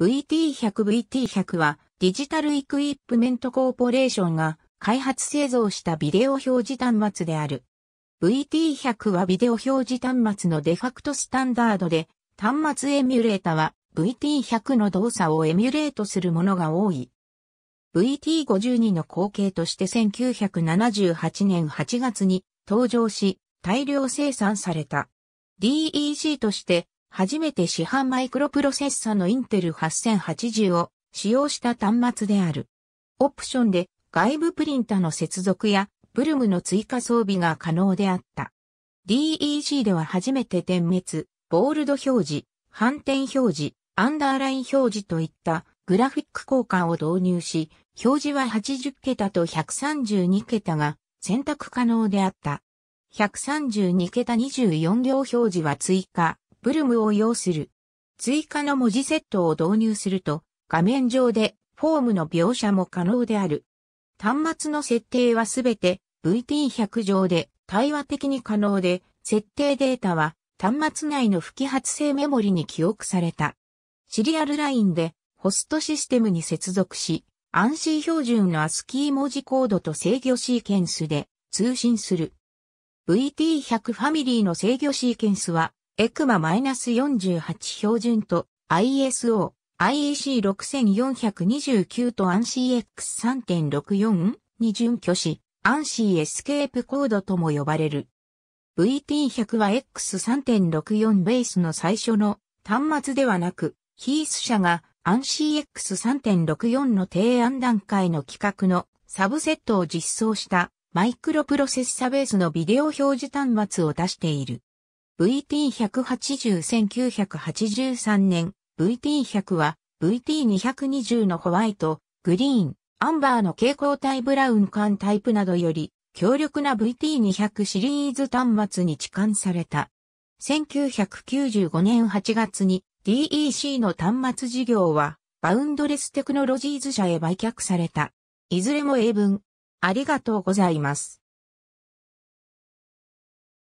VT100VT100 はデジタルイクイップメントコーポレーションが開発製造したビデオ表示端末である。VT100 はビデオ表示端末のデファクトスタンダードで、端末エミュレータは VT100 の動作をエミュレートするものが多い。VT52 の後継として1978年8月に登場し大量生産された。DEC として初めて市販マイクロプロセッサのインテル8080を使用した端末である。オプションで外部プリンタの接続やブルムの追加装備が可能であった。DEG では初めて点滅、ボールド表示、反転表示、アンダーライン表示といったグラフィック交換を導入し、表示は80桁と132桁が選択可能であった。132桁24行表示は追加、ブルムを要する。追加の文字セットを導入すると、画面上でフォームの描写も可能である。端末の設定はすべて VT100 上で対話的に可能で、設定データは端末内の不揮発性メモリに記憶された。シリアルラインでホストシステムに接続し、ANSI 標準の ASCII 文字コードと制御シーケンスで通信する。VT100 ファミリーの制御シーケンスはエクマ -48 標準と ISO、IEC6429 と ANSI-X3.64 に準拠し、ANSI エスケープコードとも呼ばれる。VT100 は X3.64 ベースの最初の端末ではなく、ヒース社が ANSI X3.64 の提案段階の規格のサブセットを実装したマイクロプロセッサベースのビデオ表示端末を出している。VT180-1983 年 VT100 は VT220 のホワイト、グリーン、アンバーの蛍光体ブラウン管タイプなどより強力な VT200 シリーズ端末に置換された。1995年8月に DEC の端末事業はバウンドレステクノロジーズ社へ売却された。いずれも英文。ありがとうございます。